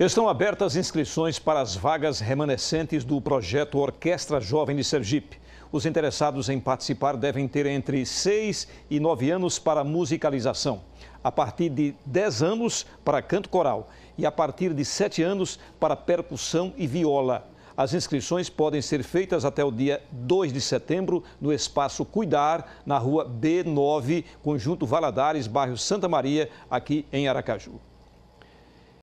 Estão abertas inscrições para as vagas remanescentes do projeto Orquestra Jovem de Sergipe. Os interessados em participar devem ter entre 6 e 9 anos para musicalização, a partir de 10 anos para canto coral e a partir de 7 anos para percussão e viola. As inscrições podem ser feitas até o dia 2 de setembro no espaço Cuidar, na rua B9, Conjunto Valadares, bairro Santa Maria, aqui em Aracaju.